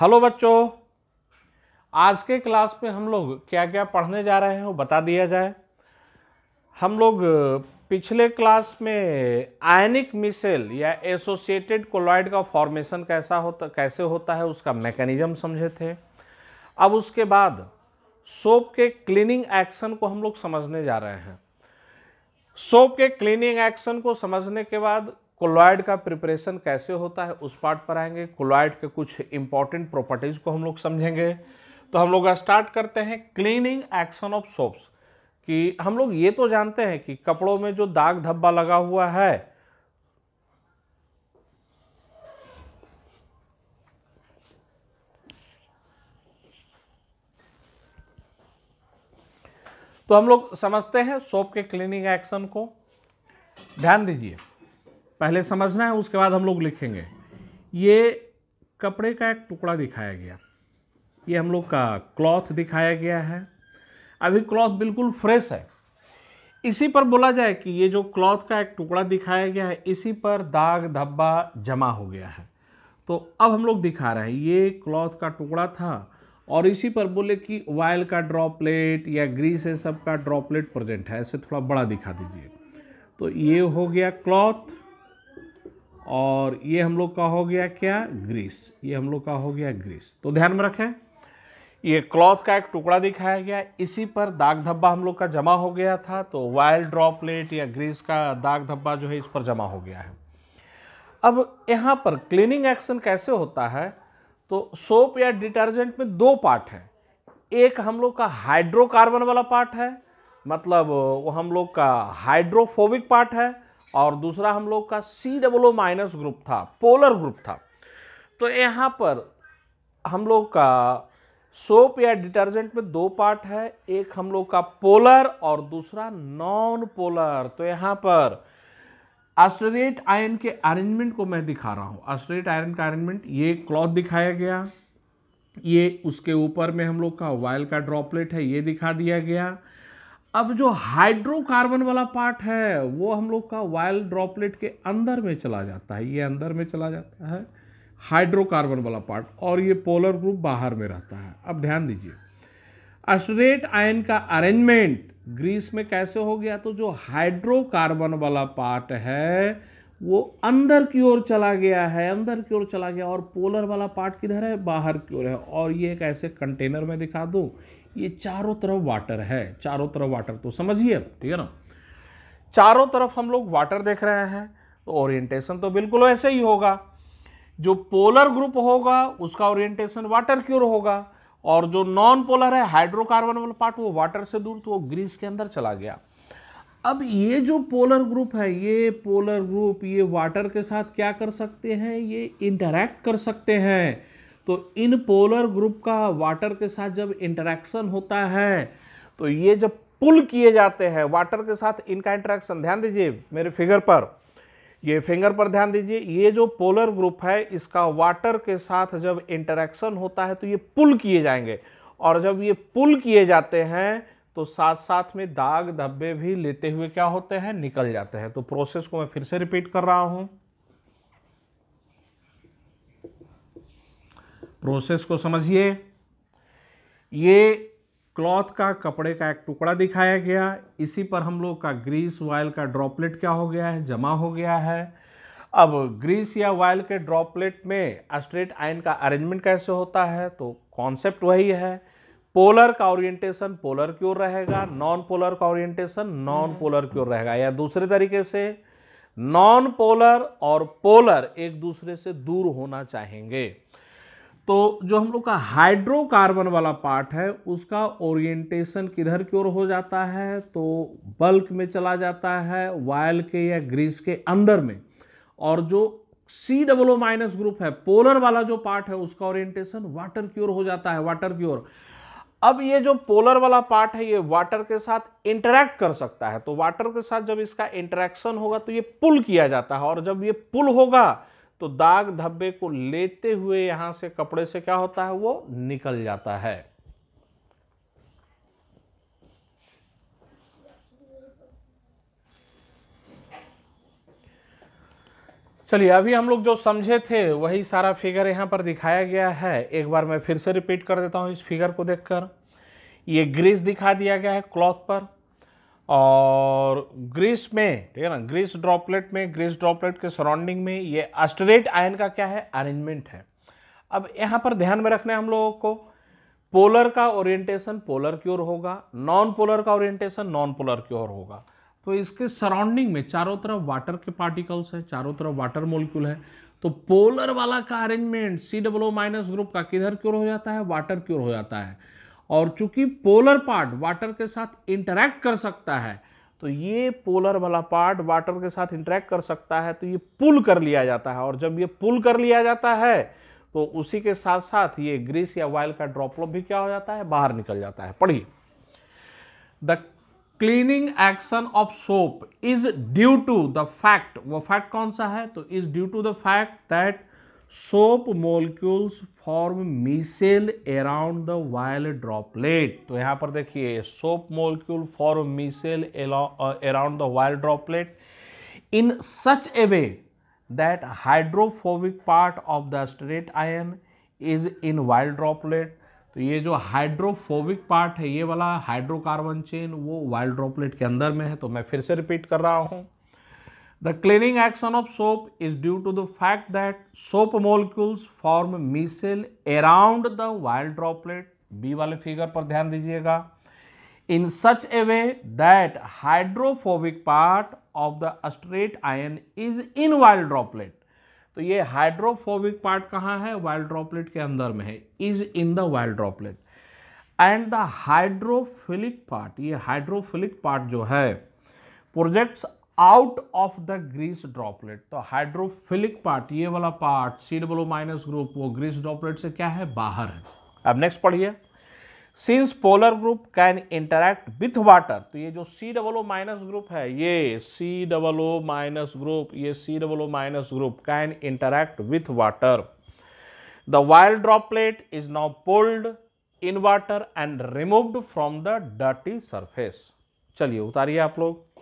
Hello बच्चों आज के क्लास में हम लोग क्या क्या पढ़ने जा रहे हैं वो बता दिया जाए हम लोग पिछले क्लास में आयनिक मिसेल या एसोसिएटेड कोलॉइड का फॉर्मेशन कैसा होता कैसे होता है उसका मैकेनिज्म समझे थे अब उसके बाद सोप के क्लीनिंग एक्शन को हम लोग समझने जा रहे हैं सोप के क्लीनिंग एक्शन को समझने के बाद कोलॉयड का प्रिपरेशन कैसे होता है उस पार्ट पर आएंगे कोलॉयड के कुछ इंपॉर्टेंट प्रॉपर्टीज़ को हम लोग समझेंगे तो हम लोग स्टार्ट करते हैं क्लीनिंग एक्शन ऑफ सोप्स कि हम लोग ये तो जानते हैं कि कपड़ों में जो दाग धब्बा लगा हुआ है तो हम लोग समझते हैं सोप के क्लीनिंग एक्शन को ध्यान दीजिए पहले समझना है उसके बाद हम लोग लिखेंगे ये कपड़े का एक टुकड़ा दिखाया गया ये हम लोग का क्लॉथ दिखाया गया है अभी क्लॉथ बिल्कुल फ्रेश है इसी पर बोला जाए कि ये जो क्लॉथ का एक टुकड़ा दिखाया गया है इसी पर दाग धब्बा जमा हो गया है तो अब हम लोग दिखा रहे हैं ये क्लॉथ का टुकड़ा था और इसी पर बोले कि वायल का ड्रॉपलेट या ग्रीस ये सब का ड्रॉपलेट प्रेजेंट है ऐसे थोड़ा बड़ा दिखा दीजिए तो ये हो गया क्लॉथ और ये हम लोग का हो गया क्या ग्रीस ये हम लोग का हो गया ग्रीस तो ध्यान में रखें ये क्लॉथ का एक टुकड़ा दिखाया गया इसी पर दाग धब्बा हम लोग का जमा हो गया था तो वाइल ड्रॉपलेट या ग्रीस का दाग धब्बा जो है इस पर जमा हो गया है अब यहाँ पर क्लीनिंग एक्शन कैसे होता है तो सोप या डिटर्जेंट में दो पार्ट है एक हम लोग का हाइड्रोकार्बन वाला पार्ट है मतलब वो हम लोग का हाइड्रोफोबिक पार्ट है और दूसरा हम लोग का सी डब्लो माइनस ग्रुप था पोलर ग्रुप था तो यहाँ पर हम लोग का सोप या डिटर्जेंट में दो पार्ट है एक हम लोग का पोलर और दूसरा नॉन पोलर तो यहाँ पर अस्टरेट आयन के अरेंजमेंट को मैं दिखा रहा हूँ अस्टरेट आयन का अरेंजमेंट ये क्लॉथ दिखाया गया ये उसके ऊपर में हम लोग का वायल का ड्रॉपलेट है ये दिखा दिया गया अब जो हाइड्रोकार्बन वाला पार्ट है वो हम लोग का वायल ड्रॉपलेट के अंदर में चला जाता है ये अंदर में चला जाता है हाइड्रोकार्बन वाला पार्ट और ये पोलर ग्रुप बाहर में रहता है अब ध्यान दीजिए अस्ट्रेट आयन का अरेंजमेंट ग्रीस में कैसे हो गया तो जो हाइड्रोकार्बन वाला पार्ट है वो अंदर की ओर चला गया है अंदर की ओर चला गया और पोलर वाला पार्ट किधर है बाहर की ओर है और ये एक ऐसे कंटेनर में दिखा दूँ ये चारों तरफ वाटर है चारों तरफ वाटर तो समझिए ठीक है ना चारों तरफ हम लोग वाटर देख रहे हैं तो ओरिएंटेशन तो बिल्कुल ऐसे ही होगा जो पोलर ग्रुप होगा उसका ओरिएंटेशन वाटर की ओर होगा और जो नॉन पोलर है हाइड्रोकार्बन वाला पार्ट वो वाटर से दूर तो वो ग्रीस के अंदर चला गया अब ये जो पोलर ग्रुप है ये पोलर ग्रुप ये वाटर के साथ क्या कर सकते हैं ये इंटरैक्ट कर सकते हैं तो इन पोलर ग्रुप का वाटर के साथ जब इंटरेक्शन होता है तो ये जब पुल किए जाते हैं वाटर के साथ इनका इंटरेक्शन ध्यान दीजिए मेरे फिगर पर ये फिंगर पर ध्यान दीजिए ये जो पोलर ग्रुप है इसका वाटर के साथ जब इंटरेक्शन होता है तो ये पुल किए जाएंगे और जब ये पुल किए जाते हैं तो साथ साथ में दाग धब्बे भी लेते हुए क्या होते हैं निकल जाते हैं तो प्रोसेस को मैं फिर से रिपीट कर रहा हूँ प्रोसेस को समझिए ये क्लॉथ का कपड़े का एक टुकड़ा दिखाया गया इसी पर हम लोग का ग्रीस वायल का ड्रॉपलेट क्या हो गया है जमा हो गया है अब ग्रीस या वायल के ड्रॉपलेट में स्ट्रेट आयन का अरेंजमेंट कैसे होता है तो कॉन्सेप्ट वही है पोलर का ओरिएंटेशन पोलर की ओर रहेगा नॉन पोलर का ओरिएंटेशन नॉन पोलर की ओर रहेगा या दूसरे तरीके से नॉन पोलर और पोलर एक दूसरे से दूर होना चाहेंगे तो जो हम लोग का हाइड्रोकार्बन वाला पार्ट है उसका ओरिएंटेशन किधर की ओर हो जाता है तो बल्क में चला जाता है वायल के या ग्रीस के अंदर में और जो सी डब्लो माइनस ग्रुप है पोलर वाला जो पार्ट है उसका ओरिएंटेशन वाटर की ओर हो जाता है वाटर की ओर अब ये जो पोलर वाला पार्ट है ये वाटर के साथ इंटरेक्ट कर सकता है तो वाटर के साथ जब इसका इंटरेक्शन होगा तो ये पुल किया जाता है और जब ये पुल होगा तो दाग धब्बे को लेते हुए यहां से कपड़े से क्या होता है वो निकल जाता है चलिए अभी हम लोग जो समझे थे वही सारा फिगर यहां पर दिखाया गया है एक बार मैं फिर से रिपीट कर देता हूं इस फिगर को देखकर ये ग्रीस दिखा दिया गया है क्लॉथ पर और ग्रीस में ठीक है ना ग्रीस ड्रॉपलेट में ग्रीस ड्रॉपलेट के सराउंडिंग में ये अस्टरेट आयन का क्या है अरेंजमेंट है अब यहाँ पर ध्यान में रखना है हम लोगों को पोलर का ओरिएंटेशन पोलर की ओर होगा नॉन पोलर का ओरिएंटेशन नॉन पोलर की ओर होगा तो इसके सराउंडिंग में चारों तरफ वाटर के पार्टिकल्स हैं चारों तरफ वाटर मोलिक्यूल है तो पोलर वाला का अरेंजमेंट सी डब्लो माइनस ग्रुप का किधर की ओर हो जाता है वाटर की ओर हो जाता है और चूंकि पोलर पार्ट वाटर के साथ इंटरैक्ट कर सकता है तो ये पोलर वाला पार्ट वाटर के साथ इंटरेक्ट कर सकता है तो ये पुल कर लिया जाता है और जब ये पुल कर लिया जाता है तो उसी के साथ साथ ये ग्रीस या वायल का ड्रॉपलेट भी क्या हो जाता है बाहर निकल जाता है पढ़िए the cleaning action of soap is due to the fact वो फैक्ट कौन सा है तो is due to the fact that soap molecules form micelle around the oil droplet तो यहाँ पर देखिए soap molecule form micelle around the oil droplet in such a way that hydrophobic part of the stearate ion is in oil droplet तो ये जो hydrophobic part है ये वाला हाइड्रोकार्बन चेन वो वाइल्ड ड्रॉपलेट के अंदर में है तो मैं फिर से रिपीट कर रहा हूँ The cleaning action of soap is due to the fact that soap molecules form micelle around the wild droplet. B वाले फिगर पर ध्यान दीजिएगा in such a way that hydrophobic part of the stearate ion is in oil droplet तो ये hydrophobic part कहाँ है wild droplet के अंदर में है is in the wild droplet and the hydrophilic part ये हाइड्रोफिलिक पार्ट जो है projects out of the grease droplet तो हाइड्रोफिलिक पार्ट ये वाला पार्ट सी डब्लो माइनस ग्रुप वो ग्रीस ड्रॉपलेट से क्या है बाहर है अब नेक्स्ट पढ़िए since polar group can interact with water तो ये जो सी डब्लो माइनस ग्रुप है ये सी डब्लो माइनस ग्रुप ये C डब्लो minus group can interact with water the wild droplet is now pulled in water and removed from the dirty surface चलिए उतारिए आप लोग